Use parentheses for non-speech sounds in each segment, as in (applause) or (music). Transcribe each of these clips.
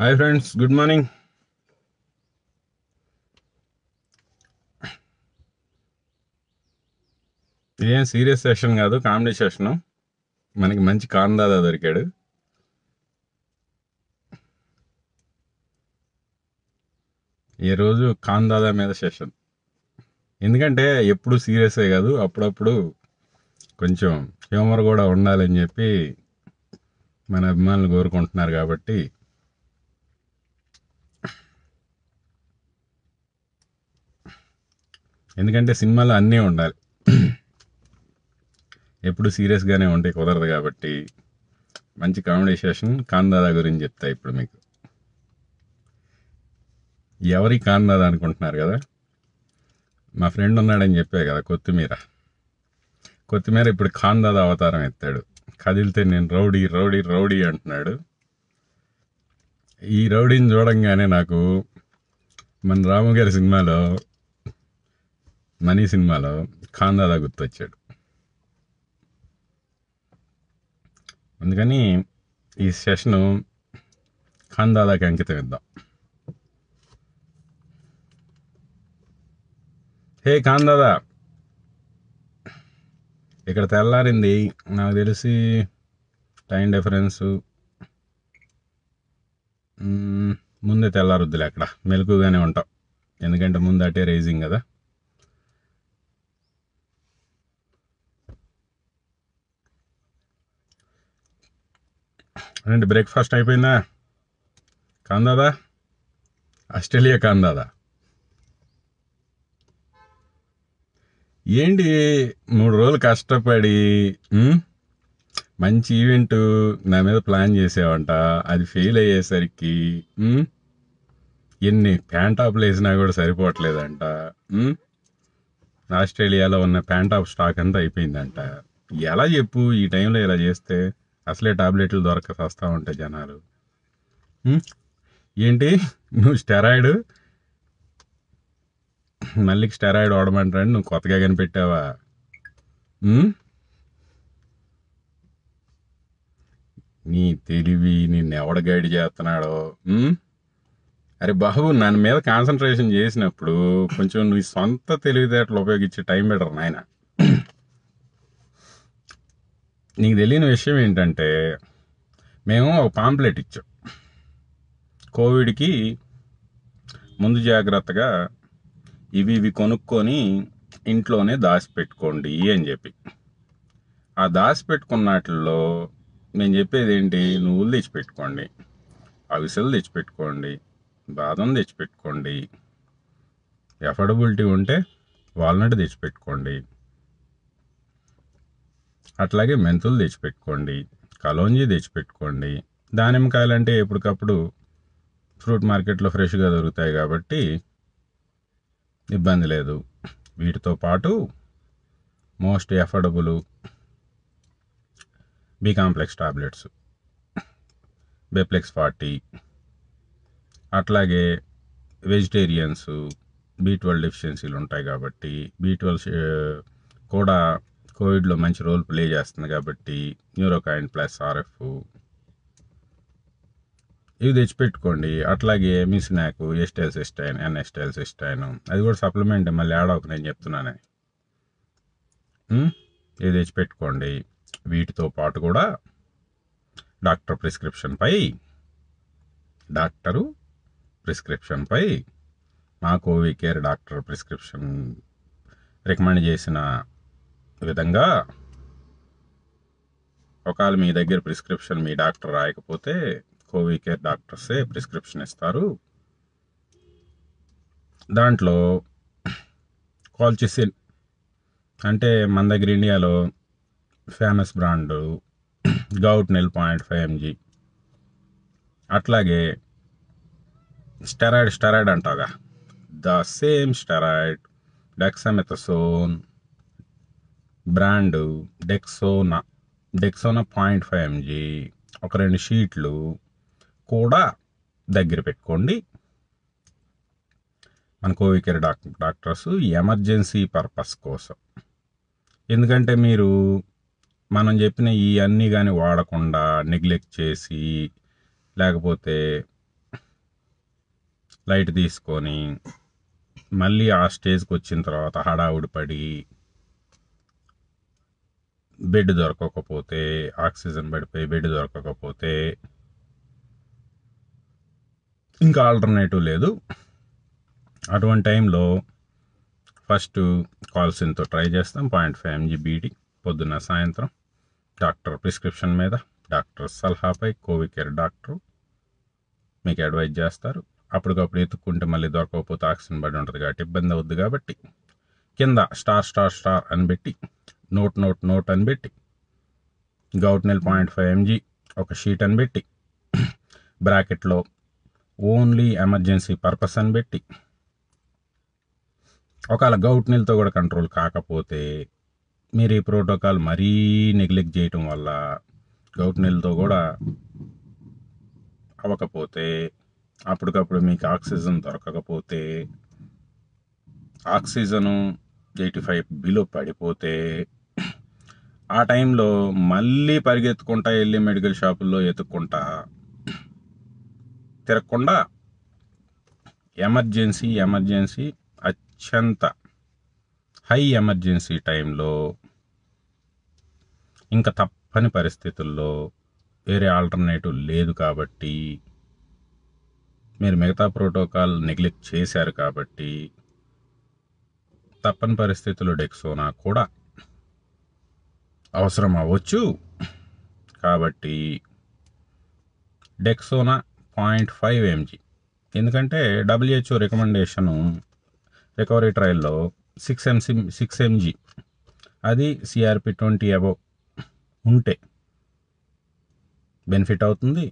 Hi friends good morning ఇదేం serious session కాదు comedy session మనకి మంచి కాందాదా దొరికాడు ఈరోజు కాందాదా మీద సెషన్ ఎందుకంటే ఎప్పుడు సీరియసే కాదు అప్పుడప్పుడు కొంచెం హ్యూమర్ కూడా ఉండాలని చెప్పి మన అభిమానులు కోరుకుంటున్నారు కాబట్టి ఎందుకంటే సినిమాలో అన్నీ ఉండాలి ఎప్పుడు సీరియస్గానే ఉంటే కుదరదు కాబట్టి మంచి కామెడీ సెషన్ కాందాదా గురించి చెప్తా ఇప్పుడు మీకు ఎవరి కాందాదా అనుకుంటున్నారు కదా మా ఫ్రెండ్ ఉన్నాడని చెప్పే కదా కొత్తిమీర కొత్తిమీర ఇప్పుడు ఖాందాదా అవతారం ఎత్తాడు కదిలితే నేను రౌడీ రౌడీ రౌడీ అంటున్నాడు ఈ రౌడీని చూడంగానే నాకు మన రాము గారి సినిమాలో మనీ సినిమాలో ఖాన్ దాదా గుర్తొచ్చాడు అందుకని ఈ సెషను ఖాన్ దాదాకి అంకితం ఇద్దాం హే ఖాన్ దాదా ఇక్కడ తెల్లారింది నాకు తెలిసి టైం డిఫరెన్సు ముందే తెల్లారుద్దులే అక్కడ మెలకుగానే ఉంటాం ఎందుకంటే ముందు అటే రేజింగ్ కదా అండ్ బ్రేక్ఫాస్ట్ అయిపోయిందా కాందాదా ఆస్ట్రేలియా కాందాదా ఏంటి మూడు రోజులు కష్టపడి మంచి ఈవెంట్ నా మీద ప్లాన్ చేసావంట అది ఫెయిల్ అయ్యేసరికి ఎన్ని ప్యాంటాప్లు వేసినా కూడా సరిపోవట్లేదంట ఆస్ట్రేలియాలో ఉన్న ప్యాంటాప్ స్టాక్ అంతా అయిపోయిందంట ఎలా చెప్పు ఈ టైంలో ఇలా చేస్తే అసలే టాబ్లెట్లు దొరక వస్తూ ఉంటాయి జనాలు ఏంటి నువ్వు స్టెరాయిడ్ మళ్ళీ స్టెరాయిడ్ వాడమంటారని నువ్వు కొత్తగా కనిపెట్టావా నీ తెలివి నిన్ను ఎవడ గైడ్ చేస్తున్నాడో అరే బాబు నన్ను మీద కాన్సన్ట్రేషన్ చేసినప్పుడు కొంచెం నీ సొంత తెలివితేటలు ఉపయోగించే టైం పెట్టరు నాయన నీకు తెలియని విషయం ఏంటంటే మేము ఒక పాంప్లెట్ ఇచ్చాం కోవిడ్కి ముందు జాగ్రత్తగా ఇవి ఇవి కొనుక్కొని ఇంట్లోనే దాచిపెట్టుకోండి అని చెప్పి ఆ దాచిపెట్టుకున్నట్లో నేను చెప్పేది ఏంటి నువ్వులు తెచ్చిపెట్టుకోండి అవిసెలు తెచ్చిపెట్టుకోండి బాదం తెచ్చిపెట్టుకోండి ఎఫర్డబిలిటీ ఉంటే వాల్నట్ తెచ్చిపెట్టుకోండి అట్లాగే మెంతులు తెచ్చిపెట్టుకోండి కలోంజీ తెచ్చిపెట్టుకోండి దానిమ్మకాయలు అంటే ఎప్పటికప్పుడు ఫ్రూట్ మార్కెట్లో ఫ్రెష్గా దొరుకుతాయి కాబట్టి ఇబ్బంది లేదు వీటితో పాటు most affordable B complex tablets Beplex forte అట్లాగే వెజిటేరియన్స్ బీ ట్వెల్వ్ డెఫిషియన్సీలు ఉంటాయి కాబట్టి బీ ట్వెల్వ్ కూడా కోవిడ్లో మంచి రోల్ ప్లే చేస్తుంది కాబట్టి న్యూరోకాయిన్ ప్లస్ ఆర్ఎఫ్ ఇవి తెచ్చిపెట్టుకోండి అట్లాగే మిస్నాక్ ఎస్టైల్ సిస్టైన్ ఎన్ఎస్టైల్ సిస్టైన్ అది కూడా సప్లిమెంట్ మళ్ళీ యాడ్ అవుతుంది నేను చెప్తున్నాను ఇవి తెచ్చిపెట్టుకోండి వీటితో పాటు కూడా డాక్టర్ ప్రిస్క్రిప్షన్పై డాక్టరు ప్రిస్క్రిప్షన్పై మా Covicare doctor prescription recommend చేసిన విధంగా ఒకవేళ మీ దగ్గర ప్రిస్క్రిప్షన్ మీ డాక్టర్ రాయకపోతే కోవికేర్ డాక్టర్సే ప్రిస్క్రిప్షన్ ఇస్తారు దాంట్లో కాల్చిసిన్ అంటే మన దగ్గర ఇండియాలో famous brand Goutnil point five MG అట్లాగే స్టెరాయిడ్ స్టెరాయిడ్ అంటాగా the same steroid dexamethasone brand Dexona Dexona point five MG ఒక రెండు షీట్లు కూడా దగ్గర పెట్టుకోండి మన care doc doctors emergency purpose కోసం ఎందుకంటే మీరు మనం చెప్పిన ఈ అన్నీ కానీ వాడకుండా నెగ్లెక్ట్ చేసి లేకపోతే లైట్ తీసుకొని మళ్ళీ ఆ స్టేజ్కి వచ్చిన తర్వాత హడావుడి పడి బెడ్ దొరకకపోతే ఆక్సిజన్ పడిపోయి బెడ్ దొరకకపోతే ఇంకా ఆల్టర్నేటివ్ లేదు అటువంటి టైంలో ఫస్ట్ కాల్సిన్తో ట్రై చేస్తాం పాయింట్ ఫైవ్ ఎంజీ బీడీ పొద్దున్న సాయంత్రం డాక్టర్ ప్రిస్క్రిప్షన్ మీద డాక్టర్ సలహాపై కేర్ డాక్టర్ మీకు అడ్వైజ్ చేస్తారు అప్పటికప్పుడు ఎత్తుక్కుంటే మళ్ళీ దొరకకపోతే ఆక్సిజన్ బడి ఉంటుంది కాబట్టి ఇబ్బంది అవుద్ది కాబట్టి కింద స్టార్ స్టార్ స్టార్ అని పెట్టి నోట్ నోట్ నోట్ అని పెట్టి గౌట్నెల్ పాయింట్ ఫైవ్ ఎంజీ ఒక షీట్ అని పెట్టి బ్రాకెట్లో ఓన్లీ ఎమర్జెన్సీ పర్పస్ అని పెట్టి ఒకవేళ గౌట్ నీళ్ళతో కూడా కంట్రోల్ కాకపోతే మీరు ఈ ప్రోటోకాల్ మరీ నెగ్లెక్ట్ చేయటం వల్ల గౌట్ నీళ్ళతో కూడా అవ్వకపోతే అప్పటికప్పుడు మీకు ఆక్సిజన్ దొరకకపోతే ఆక్సిజను ఎయిటీ ఫైవ్ బిలో పడిపోతే ఆ టైంలో మళ్ళీ పరిగెత్తుకుంటా వెళ్ళి మెడికల్ షాపుల్లో ఎత్తుక్కుంటా తిరగకుండా ఎమర్జెన్సీ ఎమర్జెన్సీ అత్యంత హై ఎమర్జెన్సీ టైంలో ఇంకా తప్పని పరిస్థితుల్లో వేరే ఆల్టర్నేటివ్ లేదు కాబట్టి మీరు మిగతా ప్రోటోకాల్ నెగ్లెక్ట్ చేశారు కాబట్టి తప్పని పరిస్థితుల్లో డెక్సోనా కూడా అవసరం అవ్వచ్చు కాబట్టి డెక్సోనా పాయింట్ ఫైవ్ ఎంజీ ఎందుకంటే డబ్ల్యూహెచ్ఓ రికమెండేషను రికవరీ ట్రయల్లో సిక్స్ ఎంసి సిక్స్ ఎంజీ అది సిఆర్పి ట్వంటీ అబో ఉంటే బెనిఫిట్ అవుతుంది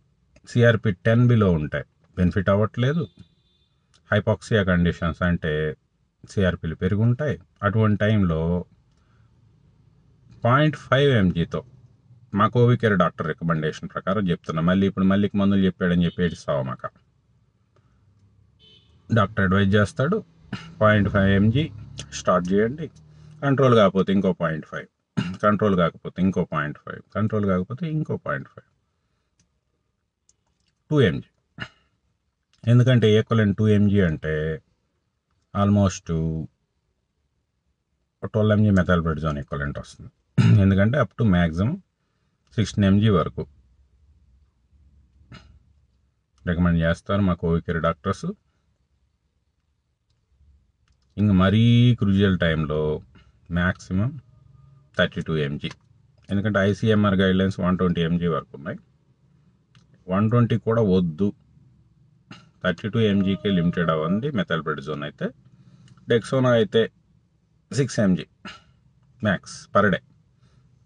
సిఆర్పి టెన్ బిలో ఉంటాయి బెనిఫిట్ అవ్వట్లేదు హైపాక్సియా కండిషన్స్ అంటే సిఆర్పిలు పెరుగుంటాయి అటువంటి టైంలో పాయింట్ ఫైవ్ ఎంజీతో మా కోవి కేర్ డాక్టర్ రికమెండేషన్ ప్రకారం చెప్తున్నా మళ్ళీ ఇప్పుడు మళ్ళీ మందులు చెప్పాడని చెప్పి ఏడుస్తావు మాక డాక్టర్ అడ్వైజ్ చేస్తాడు పాయింట్ ఫైవ్ ఎంజీ స్టార్ట్ చేయండి కంట్రోల్ కాకపోతే ఇంకో పాయింట్ ఫైవ్ కంట్రోల్ కాకపోతే ఇంకో పాయింట్ ఫైవ్ కంట్రోల్ కాకపోతే ఇంకో పాయింట్ ఫైవ్ టూ ఎంజీ ఎందుకంటే ఈక్వల్ అండ్ టూ ఎంజీ అంటే almost twelve MG methylprednisolone equivalent వస్తుంది ఎందుకంటే up to maximum sixteen MG వరకు రికమెండ్ చేస్తారు మా కేర్ డాక్టర్స్ ఇంక మరీ క్రూజియల్ టైంలో మ్యాక్సిమం థర్టీ టూ ఎంజీ ఎందుకంటే ICMR guidelines one twenty MG వరకు ఉన్నాయి వన్ ట్వంటీ కూడా వద్దు థర్టీ టూ ఎంజీకే లిమిటెడ్ అవ్వండి మెథల్ప్రెడిజోన్ అయితే డెక్సోనా అయితే six MG max per day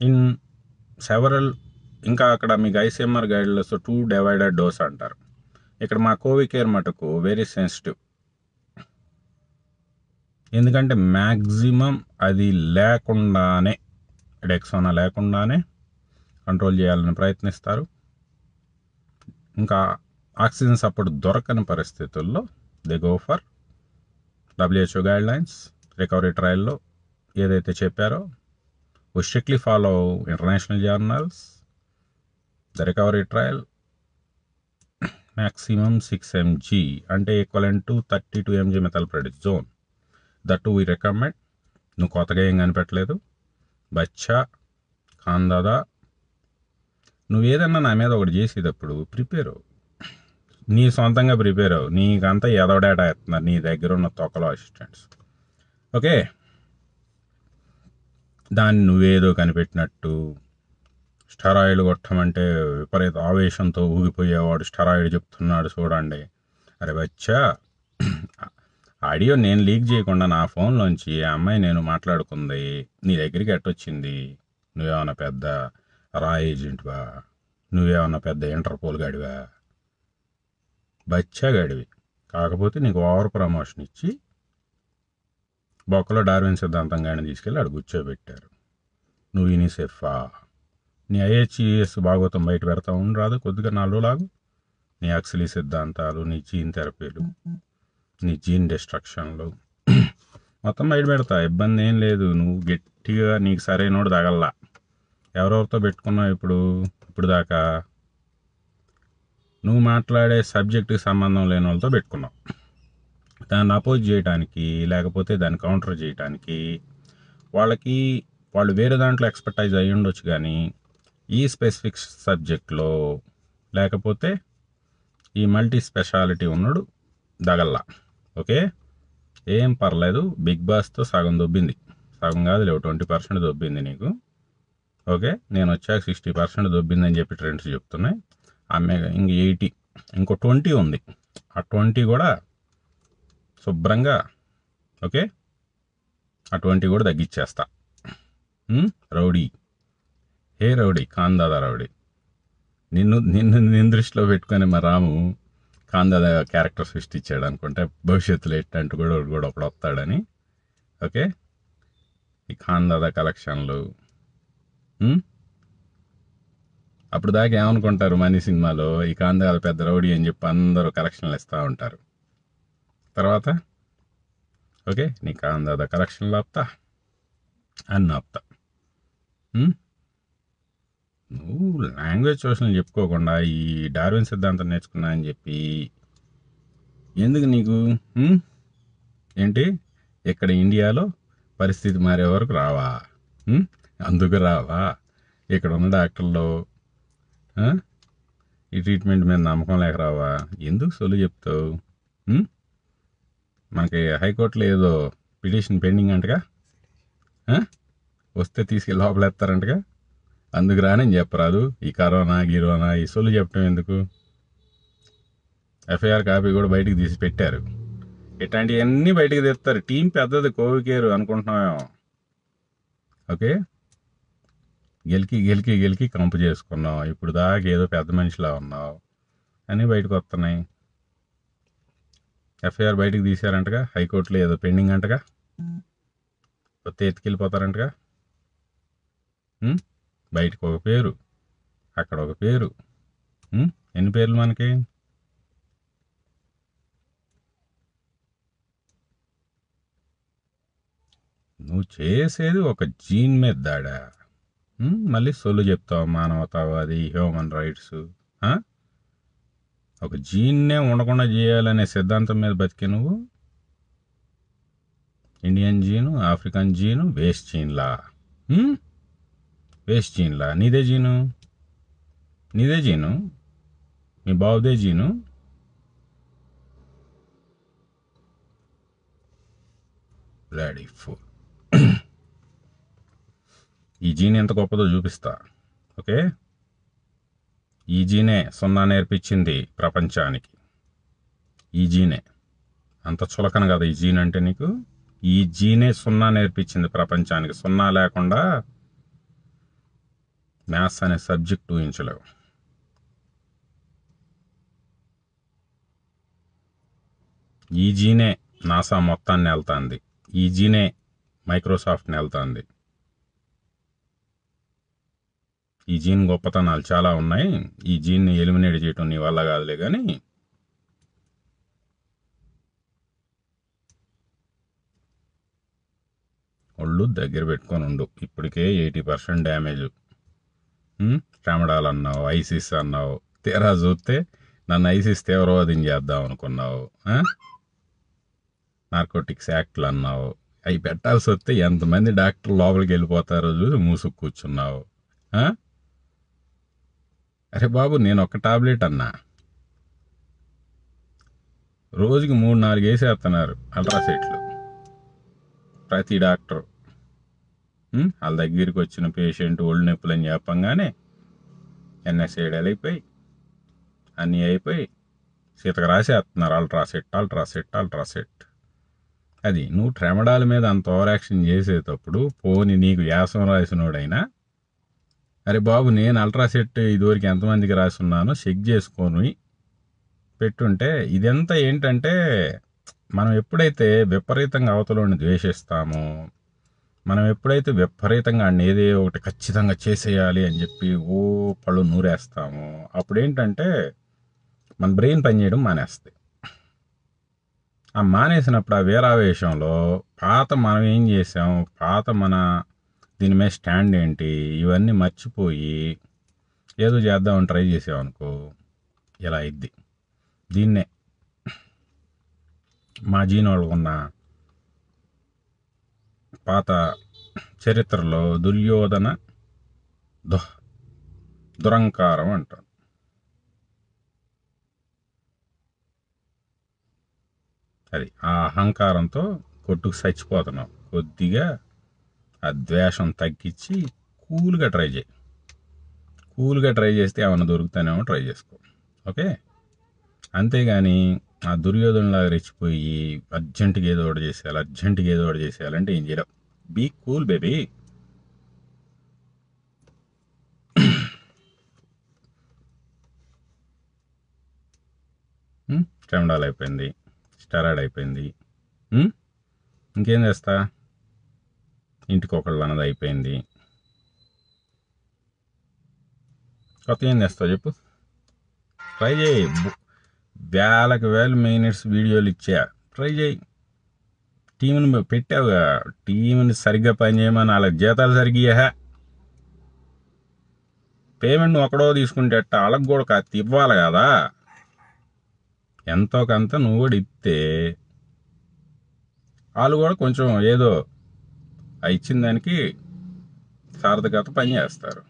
in several ఇంకా అక్కడ మీకు ICMR guidelines two divided dose అంటారు ఇక్కడ మా కోవికేర్ మటుకు వెరీ సెన్సిటివ్ ఎందుకంటే మ్యాక్సిమం అది లేకుండానే డెక్సోనా లేకుండానే కంట్రోల్ చేయాలని ప్రయత్నిస్తారు ఇంకా ఆక్సిజన్ సపోర్ట్ దొరకని పరిస్థితుల్లో they go for WHO guidelines recovery ట్రయల్లో ఏదైతే చెప్పారో who strictly follow international journals. The recovery trial maximum 6 mg అంటే equivalent to thirty two MG methyl methylprednisolone that we recommend నువ్వు కొత్తగా ఏం కనిపెట్టలేదు బచ్చా నువ్వు నువ్వేదన్నా నా మీద ఒకటి చేసేటప్పుడు ప్రిపేర్ నీ సొంతంగా ప్రిపేర్ అవు నీకంతా ఏదో డేటా ఇస్తున్నారు నీ దగ్గర ఉన్న తొక్కలో అసిస్టెంట్స్ ఓకే దాన్ని నువ్వేదో కనిపెట్టినట్టు స్టెరాయిడ్ కొట్టమంటే విపరీత ఆవేశంతో ఊగిపోయేవాడు స్టెరాయిడ్ చెప్తున్నాడు చూడండి అరే బచ్చా ఆడియో నేను లీక్ చేయకుండా నా ఫోన్లోంచి ఆ అమ్మాయి నేను మాట్లాడుకుంది నీ దగ్గరికి ఎట్టొచ్చింది నువ్వేమన్నా పెద్ద రా ఏజెంట్వా నువ్వేమన్నా పెద్ద ఇంటర్పోల్ గడివా బచ్చా గడివి కాకపోతే నీకు ఓవర్ ప్రమోషన్ ఇచ్చి బొక్కలో డార్విన్ సిద్ధాంతం కానీ తీసుకెళ్ళి అక్కడ కూర్చోబెట్టారు నువ్వు యూనిసెఫా నీ ఐహెచ్ఈఎస్ భాగవతం బయట పెడతా ఉండి రాదు కొద్దిగా నాలుగు లాగు నీ అక్సలీ సిద్ధాంతాలు నీ జీన్ థెరపీలు నీ జీన్ డిస్ట్రక్షన్లు (clears throat) మొత్తం బయట పెడతా ఇబ్బంది ఏం లేదు నువ్వు గట్టిగా నీకు సరైనోడు తగల్లా ఎవరెవరితో పెట్టుకున్నావు ఇప్పుడు ఇప్పుడు దాకా నువ్వు మాట్లాడే సబ్జెక్టుకి సంబంధం లేని వాళ్ళతో పెట్టుకున్నావు దాన్ని అపోజ్ చేయడానికి లేకపోతే దాన్ని కౌంటర్ చేయడానికి వాళ్ళకి వాళ్ళు వేరే దాంట్లో ఎక్స్పర్టైజ్ అయ్యి ఉండొచ్చు కానీ ఈ స్పెసిఫిక్ సబ్జెక్ట్లో లేకపోతే ఈ మల్టీ స్పెషాలిటీ ఉన్నాడు దగల్లా ఓకే ఏం పర్లేదు బిగ్ బాస్తో సగం దొబ్బింది సగం కాదు లేవు ట్వంటీ పర్సెంట్ దొబ్బింది నీకు ఓకే నేను వచ్చాక సిక్స్టీ పర్సెంట్ దొబ్బిందని చెప్పి ట్రెండ్స్ చెప్తున్నాయి ఆమె ఇంక ఎయిటీ ఇంకో ట్వంటీ ఉంది ఆ ట్వంటీ కూడా శుభ్రంగా ఓకే అటువంటివి కూడా తగ్గించేస్తా రౌడీ హే రౌడీ కాందాదా రౌడీ నిన్ను నిన్ను నిన్ను దృష్టిలో పెట్టుకొని మా రాము కాందాదా క్యారెక్టర్ సృష్టించాడు అనుకుంటే భవిష్యత్తులో ఎట్టంటూ కూడా కూడా ఒకడు వస్తాడని ఓకే ఈ ఖాన్దాదా కలెక్షన్లు అప్పుడు దాకా ఏమనుకుంటారు మనీ సినిమాలో ఈ ఖాన్దాదా పెద్ద రౌడీ అని చెప్పి అందరూ కలెక్షన్లు ఇస్తూ ఉంటారు తర్వాత ఓకే నీకు అందాద కరెక్షన్లు ఆపుతా అని ఆపుతా నువ్వు లాంగ్వేజ్ ట్యూషన్లు చెప్పుకోకుండా ఈ డార్విన్ సిద్ధాంతం నేర్చుకున్నా అని చెప్పి ఎందుకు నీకు ఏంటి ఇక్కడ ఇండియాలో పరిస్థితి మారే వరకు రావా అందుకు రావా ఇక్కడ ఉన్న డాక్టర్లు ఈ ట్రీట్మెంట్ మీద నమ్మకం లేక రావా ఎందుకు సొలు చెప్తావు మనకి హైకోర్టులో ఏదో పిటిషన్ పెండింగ్ అంటగా వస్తే తీసుకెళ్ళి లోపలేస్తారంటగా అందుకు రానని చెప్పరాదు ఈ కరోనా గిరోనా ఈ సొల్లు చెప్పడం ఎందుకు ఎఫ్ఐఆర్ కాపీ కూడా బయటికి తీసి పెట్టారు ఇట్లాంటివన్నీ బయటికి తెస్తారు టీం పెద్దది కోవికేరు అనుకుంటున్నామేమో ఓకే గెలికి గెలికి గెలికి కంపు చేసుకున్నావు ఇప్పుడు దాకా ఏదో పెద్ద మనిషిలా ఉన్నావు అన్నీ బయటకు వస్తున్నాయి ఎఫ్ఐఆర్ బయటకు తీశారంటగా హైకోర్టులో ఏదో పెండింగ్ అంటగా కొత్త ఎత్తుకెళ్ళిపోతారంటగా బయటకు ఒక పేరు అక్కడ ఒక పేరు ఎన్ని పేర్లు మనకి నువ్వు చేసేది ఒక జీన్ మీద దాడా మళ్ళీ సొల్లు చెప్తావు మానవతావాది హ్యూమన్ రైట్స్ ఒక జీన్నే ఉండకుండా చేయాలనే సిద్ధాంతం మీద బతికి నువ్వు Indian gene African gene waste జీన్లా వేస్ట్ జీన్లా నీదే జీను నీదే జీను మీ బావుదే జీను బ్లాడీ ఫోర్ ఈ జీన్ ఎంత గొప్పదో చూపిస్తా ఓకే ఈజీనే సున్నా నేర్పించింది ప్రపంచానికి ఈజీనే అంత చులకన కదా ఈ జీన్ అంటే నీకు ఈ జీనే సున్నా నేర్పించింది ప్రపంచానికి సున్నా లేకుండా మ్యాథ్స్ అనే సబ్జెక్ట్ ఊహించలేవు ఈ జీనే నాసా మొత్తాన్ని వెళ్తాంది ఈ జీనే మైక్రోసాఫ్ట్ని వెళ్తాంది ఈ జీన్ గొప్పతనాలు చాలా ఉన్నాయి ఈ జీన్ని ఎలిమినేట్ చేయటం నీ వల్ల కాదులే కానీ ఒళ్ళు దగ్గర పెట్టుకొని ఉండు ఇప్పటికే ఎయిటీ పర్సెంట్ డ్యామేజ్ ట్రమడాల్ అన్నావు ఐసిస్ అన్నావు తీరా చూస్తే నన్ను ఐసిస్ తీవ్రవాదం చేద్దాం అనుకున్నావు నార్కోటిక్స్ యాక్ట్లు అన్నావు అవి పెట్టాల్సి వస్తే ఎంతమంది డాక్టర్ లోపలికి వెళ్ళిపోతారో చూసి మూసుకు కూర్చున్నావు అరే బాబు నేను ఒక టాబ్లెట్ అన్నా రోజుకి మూడు నాలుగు వేసేస్తున్నారు అల్ట్రాసెట్లు ప్రతి డాక్టరు వాళ్ళ దగ్గరికి వచ్చిన పేషెంట్ ఒళ్ళు నొప్పులు అని చెప్పంగానే ఎన్ఎస్ఐడి అయిపోయి అన్నీ అయిపోయి సీతకు రాసేస్తున్నారు అల్ట్రాసెట్ అల్ట్రాసెట్ అల్ట్రాసెట్ అది నువ్వు ట్రెమడాల మీద అంత ఓవరాక్షన్ చేసేటప్పుడు పోని నీకు యాసం రాసినోడైనా అరే బాబు నేను అల్ట్రాసెట్ ఇదివరకు ఎంతమందికి రాసున్నానో చెక్ చేసుకొని పెట్టుంటే ఇదంతా ఏంటంటే మనం ఎప్పుడైతే విపరీతంగా అవతలని ద్వేషిస్తామో మనం ఎప్పుడైతే విపరీతంగా ఏదే ఒకటి ఖచ్చితంగా చేసేయాలి అని చెప్పి ఓ పళ్ళు నూరేస్తాము అప్పుడు ఏంటంటే మన బ్రెయిన్ పనిచేయడం మానేస్తుంది ఆ మానేసినప్పుడు ఆ వేరావేశంలో పాత మనం ఏం చేసాం పాత మన దీని మీద స్టాండ్ ఏంటి ఇవన్నీ మర్చిపోయి ఏదో చేద్దామని ట్రై చేసామనుకో ఇలా అయిద్ది దీన్నే మా జీన్ వాళ్ళకున్న పాత చరిత్రలో దుర్యోధన దుః దురంకారం అంటారు అది ఆ అహంకారంతో కొట్టుకు చచ్చిపోతున్నాం కొద్దిగా ఆ ద్వేషం తగ్గించి కూల్గా ట్రై చేయి కూల్గా ట్రై చేస్తే ఏమైనా దొరుకుతానేమో ట్రై చేసుకో ఓకే అంతేగాని ఆ దుర్యోధనలాగా రెచ్చిపోయి అర్జెంటుగా ఏదో ఒకటి చేసేయాలి అర్జెంటుగా ఏదో ఒకటి చేసేయాలంటే ఏం చేయడం బీ కూల్ బేబీ స్టెమ్డాల్ అయిపోయింది స్టెరాయిడ్ అయిపోయింది ఇంకేం చేస్తా ఇంటికి ఒకళ్ళు అన్నది అయిపోయింది కొత్త ఏం తెస్తావు చెప్పు ట్రై చేయి వేలకు వేలు మినిట్స్ వీడియోలు ఇచ్చా ట్రై చేయి టీంని పెట్టావుగా టీంని సరిగ్గా పని చేయమని వాళ్ళకి జీతాలు సరిగ్గా పేమెంట్ ఒకడో తీసుకుంటే అట్ట వాళ్ళకి కూడా కాస్త ఇవ్వాలి కదా ఎంతో కొంత నువ్వు కూడా ఇస్తే వాళ్ళు కూడా కొంచెం ఏదో ఆ ఇచ్చిన దానికి సార్థకత పని చేస్తారు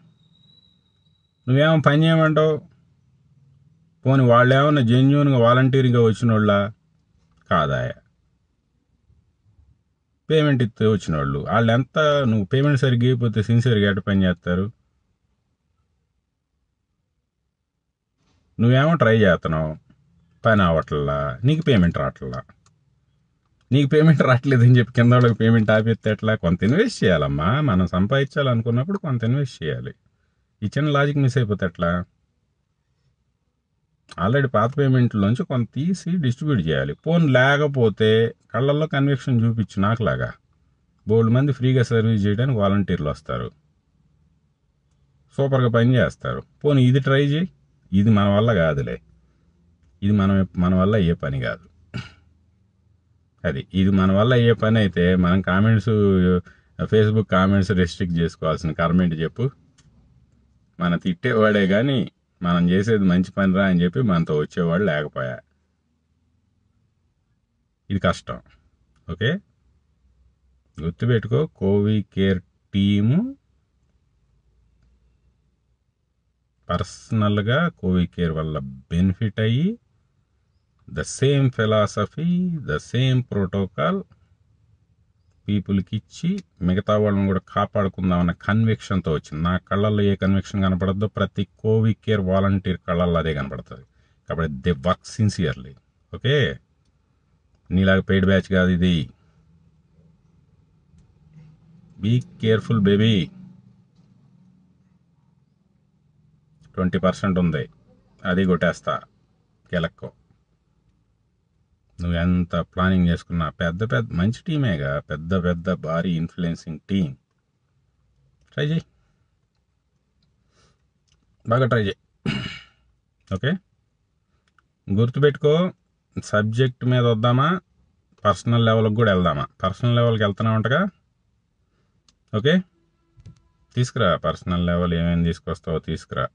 నువ్వేమో పని చేయమంటావు పోనీ వాళ్ళు ఏమన్నా జెన్యున్గా వాలంటీర్గా వచ్చిన వాళ్ళ కాదాయ పేమెంట్ ఇస్తే వచ్చిన వాళ్ళు వాళ్ళు ఎంత నువ్వు పేమెంట్ సరిగ్గా అయిపోతే సిన్సియర్గా ఎట్ట పని చేస్తారు నువ్వేమో ట్రై చేస్తున్నావు పని అవట్లా నీకు పేమెంట్ రావట్లా నీకు పేమెంట్ రావట్లేదు అని చెప్పి కింద వాళ్ళకి పేమెంట్ ఆపేస్తే ఎట్లా కొంత ఇన్వెస్ట్ చేయాలమ్మా మనం సంపాదించాలనుకున్నప్పుడు కొంత ఇన్వెస్ట్ చేయాలి ఇచ్చిన లాజిక్ మిస్ అయిపోతే ఎట్లా ఆల్రెడీ పాత పేమెంట్లోంచి కొంత తీసి డిస్ట్రిబ్యూట్ చేయాలి ఫోన్ లేకపోతే కళ్ళల్లో కన్వెక్షన్ చూపించు నాకులాగా బోల్డ్ మంది ఫ్రీగా సర్వీస్ చేయడానికి వాలంటీర్లు వస్తారు సూపర్గా పని చేస్తారు పోనీ ఇది ట్రై చేయి ఇది మన వల్ల కాదులే ఇది మనం మన వల్ల ఏ పని కాదు అది ఇది మన వల్ల అయ్యే పని అయితే మనం కామెంట్స్ ఫేస్బుక్ కామెంట్స్ రెస్ట్రిక్ట్ చేసుకోవాల్సిన కర్మేంటి చెప్పు మన తిట్టేవాడే కానీ మనం చేసేది మంచి పని రా అని చెప్పి మనతో వచ్చేవాడు లేకపోయా ఇది కష్టం ఓకే గుర్తుపెట్టుకో కోవి కేర్ టీము పర్సనల్గా కోవి కేర్ వల్ల బెనిఫిట్ అయ్యి the same philosophy the same protocol పీపుల్కి ఇచ్చి మిగతా వాళ్ళని కూడా కాపాడుకుందామన్న కన్విక్షన్తో వచ్చింది నా కళ్ళల్లో ఏ కన్విక్షన్ కనపడద్దో ప్రతి కోవిడ్ కేర్ వాలంటీర్ కళ్ళల్లో అదే కనపడుతుంది కాబట్టి దే వర్క్ సిన్సియర్లీ ఓకే నీలాగా పెయిడ్ బ్యాచ్ కాదు ఇది be careful baby twenty percent ఉంది అది కొట్టేస్తా కెలక్కో నువ్వు ఎంత ప్లానింగ్ చేసుకున్నా పెద్ద పెద్ద మంచి టీమేగా పెద్ద పెద్ద భారీ ఇన్ఫ్లుయెన్సింగ్ టీం ట్రై చేయి బాగా ట్రై చేయి ఓకే గుర్తుపెట్టుకో సబ్జెక్ట్ మీద వద్దామా పర్సనల్ లెవెల్కి కూడా వెళ్దామా పర్సనల్ లెవెల్కి వెళ్తున్నా ఉంటగా ఓకే తీసుకురా పర్సనల్ లెవెల్ ఏమేమి తీసుకొస్తావో తీసుకురా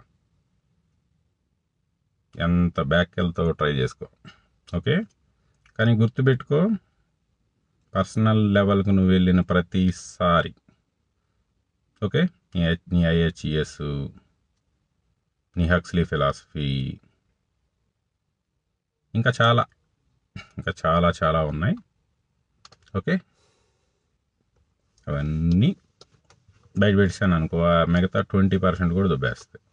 ఎంత బ్యాక్ వెళ్తావో ట్రై చేసుకో ఓకే కానీ గుర్తుపెట్టుకో పర్సనల్ లెవెల్కి నువ్వు వెళ్ళిన ప్రతిసారి ఓకే నీ నీ ఐహెచ్ఈఎస్ నీ హక్స్లీ ఫిలాసఫీ ఇంకా చాలా ఇంకా చాలా చాలా ఉన్నాయి ఓకే అవన్నీ బయట పెట్టాను అనుకో మిగతా ట్వంటీ పర్సెంట్ కూడా దుబ్బేస్తాయి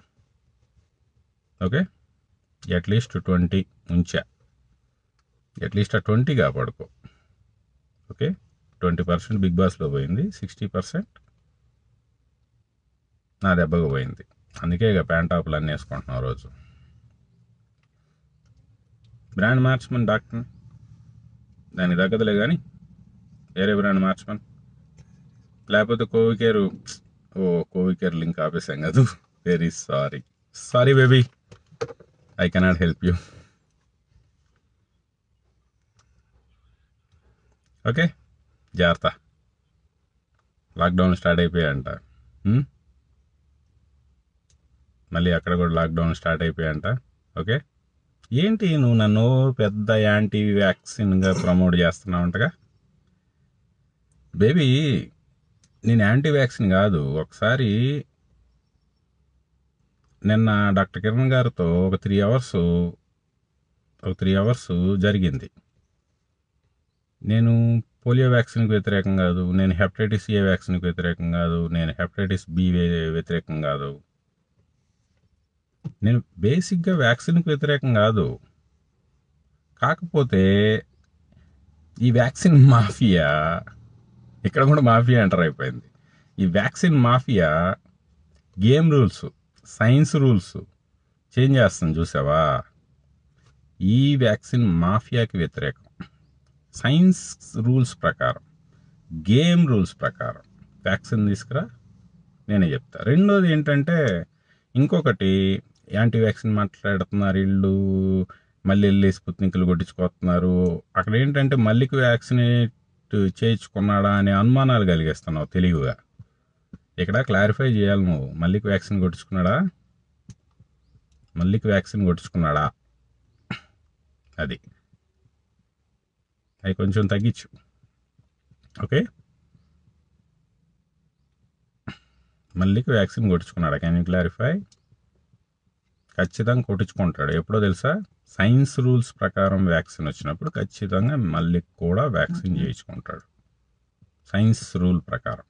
ఓకే అట్లీస్ట్ ట్వంటీ ఉంచా అట్లీస్ట్ ఆ ట్వంటీ కాపాడుకో ఓకే ట్వంటీ పర్సెంట్ బిగ్ బాస్లో పోయింది సిక్స్టీ పర్సెంట్ నా దెబ్బకు పోయింది అందుకే ఇక ప్యాంట్ టాప్లు అన్నీ వేసుకుంటున్నాం రోజు బ్రాండ్ మార్చమని డాక్టర్ దానికి తగ్గదులే కానీ వేరే బ్రాండ్ మార్చమని లేకపోతే కోవికేరు ఓ కోవికేర్ లింక్ ఆపేసాం కదా very sorry sorry baby I cannot help you okay జాగ్రత్త లాక్డౌన్ స్టార్ట్ అయిపోయాయంట మళ్ళీ అక్కడ కూడా లాక్డౌన్ స్టార్ట్ అయిపోయాయంట ఓకే ఏంటి నువ్వు నన్ను పెద్ద యాంటీ వ్యాక్సిన్గా ప్రమోట్ చేస్తున్నావు అంటగా బేబీ నేను యాంటీ వ్యాక్సిన్ కాదు ఒకసారి నిన్న డాక్టర్ కిరణ్ గారితో ఒక త్రీ అవర్స్ ఒక త్రీ అవర్స్ జరిగింది నేను పోలియో వ్యాక్సిన్కి వ్యతిరేకం కాదు నేను హెపటైటిస్ ఏ వ్యాక్సిన్కి వ్యతిరేకం కాదు నేను హెపటైటిస్ బి వ్యతిరేకం కాదు నేను బేసిక్గా వ్యాక్సిన్కి వ్యతిరేకం కాదు కాకపోతే ఈ వ్యాక్సిన్ మాఫియా ఇక్కడ కూడా మాఫియా ఎంటర్ అయిపోయింది ఈ vaccine mafia game rules science rules change చేస్తాను చూసావా ఈ వ్యాక్సిన్ మాఫియాకి వ్యతిరేకం సైన్స్ రూల్స్ ప్రకారం గేమ్ రూల్స్ ప్రకారం వ్యాక్సిన్ తీసుకురా నేనే చెప్తా రెండోది ఏంటంటే ఇంకొకటి యాంటీ వ్యాక్సిన్ మాట్లాడుతున్నారు ఇల్లు మళ్ళీ వెళ్ళి స్పుత్నికులు కొట్టించుకోతున్నారు అక్కడ ఏంటంటే మళ్ళీకి వ్యాక్సినేట్ చేయించుకున్నాడా అనే అనుమానాలు కలిగిస్తున్నావు తెలివిగా ఇక్కడ క్లారిఫై చేయాలి నువ్వు మళ్ళీకి వ్యాక్సిన్ కొట్టించుకున్నాడా మళ్ళీకి వ్యాక్సిన్ కొట్టించుకున్నాడా అది అవి కొంచెం తగ్గించు ఓకే మల్లికి వ్యాక్సిన్ కొట్టించుకున్నాడు క్యాన్ యూ క్లారిఫై ఖచ్చితంగా కొట్టించుకుంటాడు ఎప్పుడో తెలుసా సైన్స్ రూల్స్ ప్రకారం వ్యాక్సిన్ వచ్చినప్పుడు ఖచ్చితంగా మళ్ళీ కూడా వ్యాక్సిన్ చేయించుకుంటాడు సైన్స్ రూల్ ప్రకారం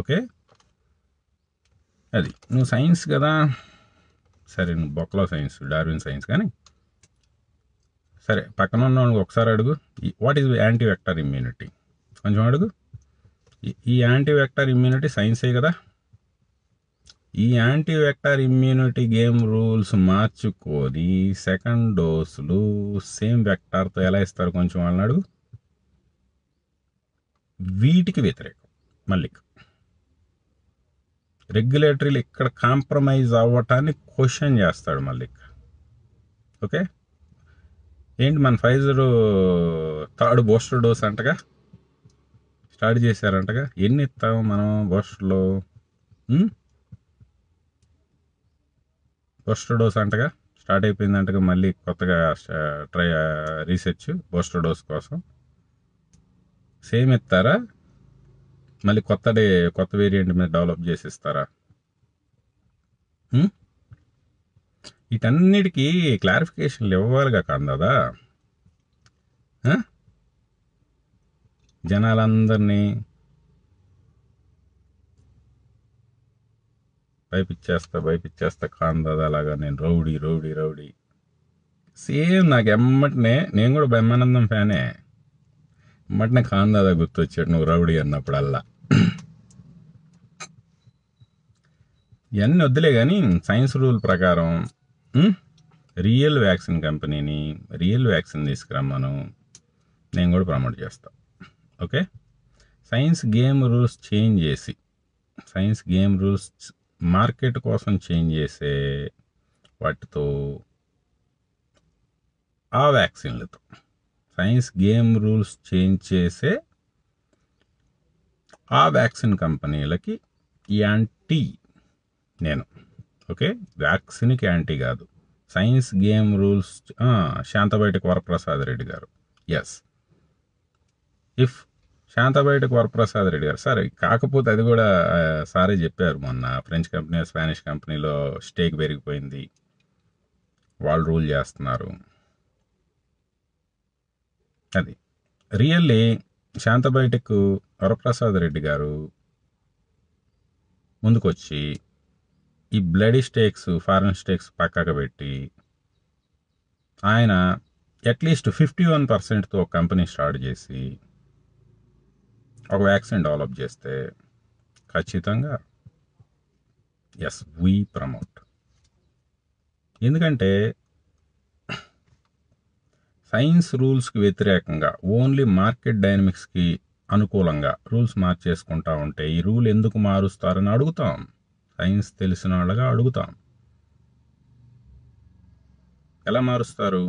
ఓకే అది నువ్వు సైన్స్ కదా సరే నువ్వు బొక్కలో సైన్స్ డార్విన్ సైన్స్ కానీ సరే పక్కన ఉన్న ఒకసారి అడుగు what is anti vector immunity కొంచెం అడుగు ఈ యాంటీ వెక్టర్ ఇమ్యూనిటీ సైన్సే కదా ఈ anti vector immunity game rules మార్చుకొని సెకండ్ డోసులు సేమ్ వెక్టార్తో ఎలా ఇస్తారు కొంచెం వాళ్ళని అడుగు వీటికి వ్యతిరేకం మళ్ళీ రెగ్యులేటరీలు ఇక్కడ కాంప్రమైజ్ అవ్వటాన్ని క్వశ్చన్ చేస్తాడు మళ్ళీ ఓకే ఏంటి మన ఫైజర్ థర్డ్ బూస్టర్ డోస్ అంటగా స్టార్ట్ చేశారంటగా ఎన్ని ఇస్తాము మనం బూస్టర్లో బూస్టర్ డోస్ అంటగా స్టార్ట్ అయిపోయిందంటగా మళ్ళీ కొత్తగా ట్రై రీసెర్చ్ బూస్టర్ డోస్ కోసం సేమ్ ఇస్తారా మళ్ళీ కొత్త డే కొత్త వేరియంట్ మీద డెవలప్ చేసి ఇస్తారా వీటన్నిటికీ క్లారిఫికేషన్లు ఇవ్వాలిగా దాదా జనాలందరినీ భయపిచ్చేస్తా భయపిచ్చేస్తా కాందదా అలాగా నేను రౌడీ రౌడీ రౌడీ సేమ్ నాకు ఎమ్మటినే నేను కూడా బ్రహ్మానందం ఫ్యానే ఎమ్మటనే కాందాదా గుర్తొచ్చాడు నువ్వు రౌడీ అన్నప్పుడల్లా ఇవన్నీ వద్దులే కానీ సైన్స్ రూల్ ప్రకారం రియల్ వ్యాక్సిన్ కంపెనీని రియల్ వ్యాక్సిన్ తీసుకురమ్మను నేను కూడా ప్రమోట్ చేస్తాను okay science game rules change చేసి సైన్స్ గేమ్ రూల్స్ మార్కెట్ కోసం చేంజ్ చేసే వాటితో ఆ వ్యాక్సిన్లతో సైన్స్ గేమ్ రూల్స్ చేంజ్ చేసే ఆ వ్యాక్సిన్ కంపెనీలకి యాంటీ నేను ఓకే వ్యాక్సిన్కి యాంటీ కాదు సైన్స్ గేమ్ రూల్స్ శాంతబయటకు వరప్రసాద్ రెడ్డి గారు ఎస్ ఇఫ్ శాంతబయటకు వరప్రసాద్ రెడ్డి గారు సరే కాకపోతే అది కూడా సారే చెప్పారు మొన్న ఫ్రెంచ్ కంపెనీ స్పానిష్ కంపెనీలో స్టేక్ పెరిగిపోయింది వాళ్ళు రూల్ చేస్తున్నారు అది రియల్లీ శాంతబయటకు వరప్రసాద్ రెడ్డి గారు ముందుకొచ్చి ఈ బ్లడ్ స్టేక్స్ ఫారెన్ స్టేక్స్ పక్కకు పెట్టి ఆయన అట్లీస్ట్ ఫిఫ్టీ వన్ పర్సెంట్తో ఒక కంపెనీ స్టార్ట్ చేసి ఒక వ్యాక్సిన్ డెవలప్ చేస్తే ఖచ్చితంగా ఎస్ వీ ప్రమోట్ ఎందుకంటే సైన్స్ రూల్స్కి వ్యతిరేకంగా ఓన్లీ మార్కెట్ డైనమిక్స్కి అనుకూలంగా రూల్స్ మార్చేసుకుంటా ఉంటే ఈ రూల్ ఎందుకు మారుస్తారని అడుగుతాం సైన్స్ తెలిసిన వాళ్ళగా అడుగుతాం ఎలా మారుస్తారు